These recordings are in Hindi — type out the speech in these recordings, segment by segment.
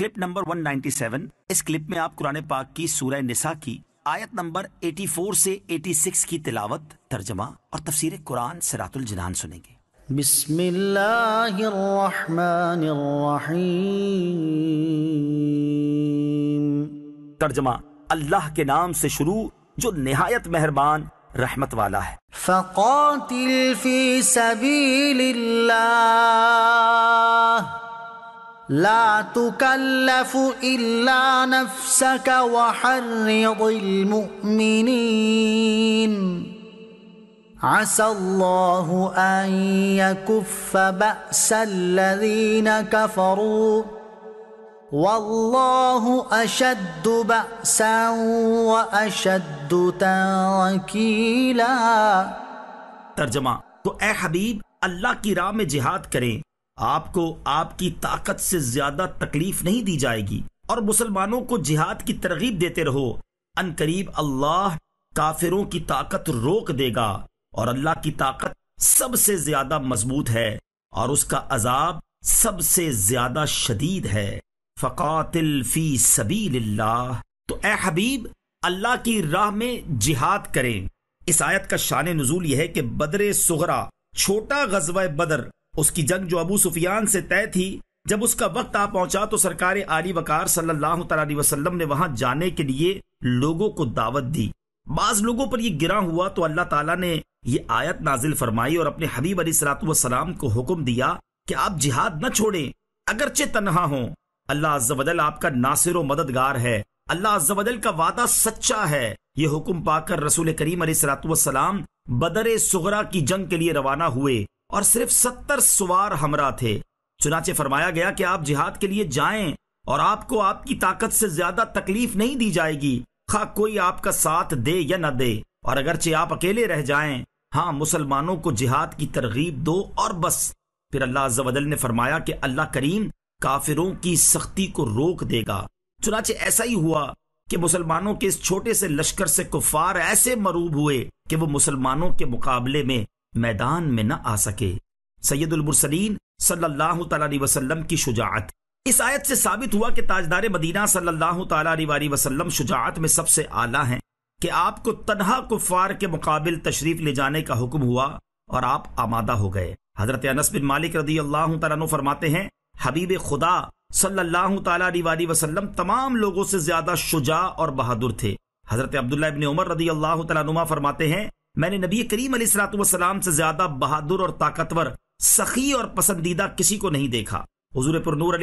क्लिप नंबर 197 इस क्लिप में आप कुरान पाक की सूरह निसा की आयत नंबर 84 से 86 की तिलावत तर्जमा और तफसीर कुरान सरातुल जनान सुनेंगे तर्जमा अल्लाह के नाम से शुरू जो नहायत मेहरबान रहमत वाला है फ़क़ातिल फ़ी لا تكلف الا نفسك وحرض المؤمنين عسى الله ان يكف باس الذين كفروا والله اشد باسا واشد تنكيلا ترجمه تو اے حبیب اللہ کی راہ میں جہاد کریں आपको आपकी ताकत से ज्यादा तकलीफ नहीं दी जाएगी और मुसलमानों को जिहाद की तरगीब देते रहो अन करीब अल्लाह काफिरों की ताकत रोक देगा और अल्लाह की ताकत सबसे ज्यादा मजबूत है और उसका अजाब सबसे ज्यादा शदीद है फ़कातिल फी सबील तो ए हबीब अल्लाह की राह में जिहाद करें इस आयत का शान नजूल यह है कि बदरे सुगरा छोटा गजवा बदर उसकी जंग जो अबू सुफियान से तय थी जब उसका वक्त आ पहुंचा तो सरकार आली वकार सल्लल्लाहु अलैहि वसल्लम ने वहां जाने के लिए लोगों को दावत दी बाज लोगों पर यह गिरा हुआ तो अल्लाह ताला ने यह आयत नाजिल फरमाई और अपने हबीब अली सलाम को हुक्म दिया कि आप जिहाद न छोड़े अगरचे तनहा हो अल्लाह अज्जल आपका नासिर मददगार है अल्लाह अज्जल का वादा सच्चा है ये हुक्म पाकर रसूल करीम सलाम बदर सुगरा की जंग के लिए रवाना हुए और सिर्फ सत्तर सवार हमरा थे चुनाचे फरमाया गया कि आप जिहाद के लिए जाएं और आपको आपकी ताकत से ज्यादा तकलीफ नहीं दी जाएगी खा कोई आपका साथ दे या न दे और अगरचे आप अकेले रह जाएं हाँ मुसलमानों को जिहाद की तरगीब दो और बस फिर अल्लाह जवदल ने फरमाया कि अल्लाह करीम काफिरों की सख्ती को रोक देगा चुनाचे ऐसा ही हुआ कि मुसलमानों के इस छोटे से लश्कर से कुफार ऐसे मरूब हुए कि वो मुसलमानों के मुकाबले में मैदान में न आ सके सैदुलमरसलीन सल्लल्लाहु अलैहि वसल्लम की शुजात इस आयत से साबित हुआ कि ताजदार मदीना सल्लल्लाहु अलैहि वसल्लम शुजात में सबसे आला हैं कि आपको तनहा कुफार के मुकाबिल तशरीफ ले जाने का हुक्म हुआ और आप आमादा हो गए हजरत अनस बिन मालिक रदी अल्लाह तु फरमाते हैं हबीब खुदा सल्लल्लाहु अलैहि वसल्लम तमाम लोगों से ज्यादा शुजा और बहादुर थे हजरत अब्दुल्ला इबन उमर रदी अल्लाह तुमा फरमाते हैं मैंने नबी करीम सलाम से ज्यादा बहादुर और ताकतवर सखी और पसंदीदा किसी को नहीं देखा हजूर पुरनूर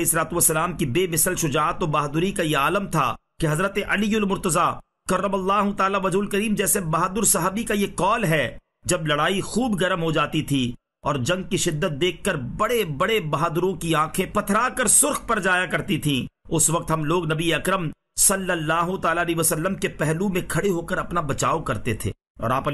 सलाम की बेमिसल शुजात और बहादुरी का यह आलम था कि हजरत अलीमरतज़ा करम वजूल करीम जैसे बहादुर साहबी का ये कौल है जब लड़ाई खूब गर्म हो जाती थी और जंग की शिद्दत देखकर बड़े बड़े बहादुरों की आंखें पथरा कर सुर्ख पर जाया करती थीं उस वक्त हम लोग नबी अकरम सल्लल्लाहु अलैहि वसल्लम के पहलू में खड़े होकर अपना बचाव करते थे और आप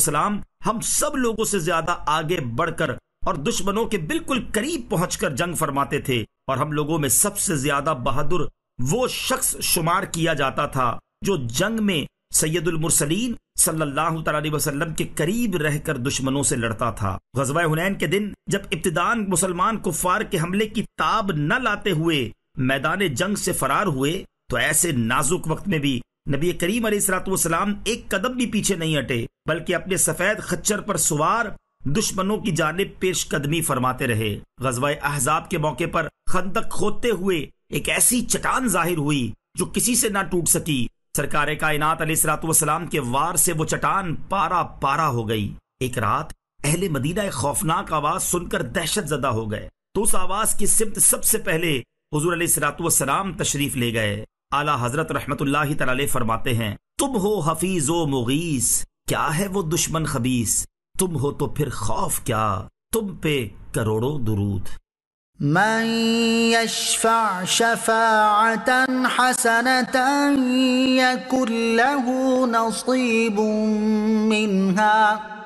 सलाम हम सब लोगों से ज्यादा आगे बढ़कर और दुश्मनों के बिल्कुल करीब पहुंचकर जंग फरमाते थे और हम लोगों में सबसे ज्यादा बहादुर वो शख्स शुमार किया जाता था जो जंग में सैयदुल मुरसलीन सल्लल्लाहु अलैहि वसल्लम के करीब रहकर दुश्मनों से लड़ता था गजवा हुनैन के दिन जब इब्तदान मुसलमान कुफार के हमले की ताब न लाते हुए मैदान जंग से फरार हुए तो ऐसे नाजुक वक्त में भी नबी करीम सलाम एक कदम भी पीछे नहीं हटे बल्कि अपने सफेद खच्चर पर सवार दुश्मनों की जानब पेश कदमी फरमाते रहे गजवा अहजाब के मौके पर खंदक खोदते हुए एक ऐसी चटान जाहिर हुई जो किसी से ना टूट सकी सरकार कायनात सलाम के वार से वो चटान पारा पारा हो गई एक रात अहले मदीना एक खौफनाक आवाज सुनकर दहशत जदा हो गए तो उस आवाज की सिमत सबसे पहले हजूर अली सलाम तशरीफ ले गए आला हजरत रहमत तला फरमाते हैं तुम हो हफीज ओ मुगीस क्या है वो दुश्मन खबीस तुम हो तो फिर खौफ क्या तुम पे करोड़ों दुरूद من يشفع شفاعة حسنة له نصيب منها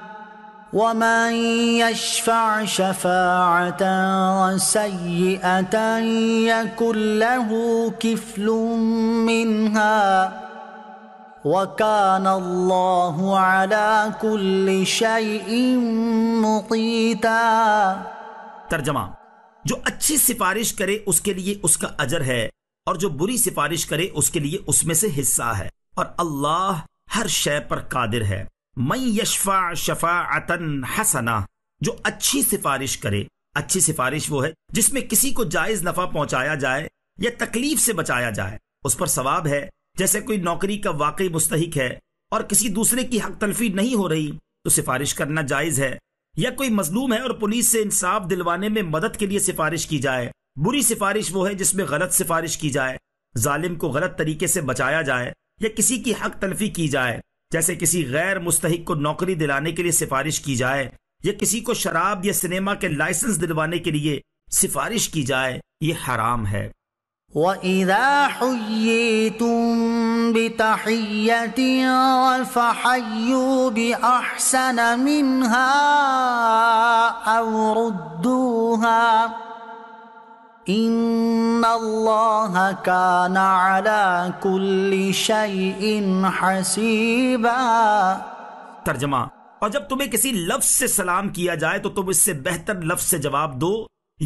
ومن يشفع شفاعه سيئه يكن له كفل منها وكان الله على كل شيء مقيتا ترجمه जो अच्छी सिफारिश करे उसके लिए उसका अजर है और जो बुरी सिफारिश करे उसके लिए उसमें से हिस्सा है और अल्लाह हर शय पर कादिर है मई यशफा अतन हसना जो अच्छी सिफारिश करे अच्छी सिफारिश वो है जिसमें किसी को जायज नफा पहुंचाया जाए या तकलीफ से बचाया जाए उस पर सवाब है जैसे कोई नौकरी का वाकई मुस्तक है और किसी दूसरे की हक तलफी नहीं हो रही तो सिफारिश करना जायज है या कोई मजलूम है और पुलिस से इंसाफ दिलवाने में मदद के लिए सिफारिश की जाए बुरी सिफारिश वो है जिसमें गलत सिफारिश की जाए जालिम को गलत तरीके से बचाया जाए या किसी की हक तलफी की जाए जैसे किसी गैर मुस्तक को नौकरी दिलाने के लिए सिफारिश की जाए या किसी को शराब या सिनेमा के लाइसेंस दिलवाने के लिए सिफारिश की जाए ये हराम है وإذا حييتم بتحية فحيوا بأحسن منها तर्जमा और जब तुम्हें किसी लफ्ज से सलाम किया जाए तो तुम इससे बेहतर लफ्ज से जवाब दो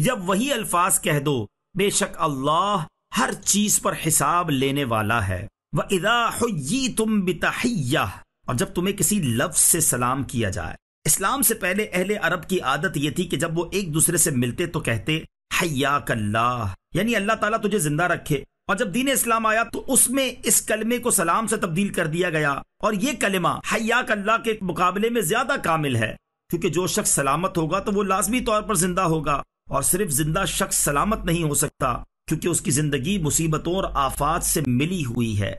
या वही अल्फाज कह दो बेशक अल्लाह हर चीज पर हिसाब लेने वाला है वह इदा हो तुम बिताहिया और जब तुम्हें किसी लफ्ज से सलाम किया जाए इस्लाम से पहले अहले अरब की आदत ये थी कि जब वो एक दूसरे से मिलते तो कहते हयाकल्लाह यानी अल्लाह ताला तुझे जिंदा रखे और जब दीन इस्लाम आया तो उसमें इस कलमे को सलाम से तब्दील कर दिया गया और ये कलमा हयाक अल्लाह के मुकाबले में ज्यादा कामिल है क्योंकि जो शख्स सलामत होगा तो वो लाजमी तौर पर जिंदा होगा और सिर्फ जिंदा शख्स सलामत नहीं हो सकता क्योंकि उसकी जिंदगी मुसीबतों और आफात से मिली हुई है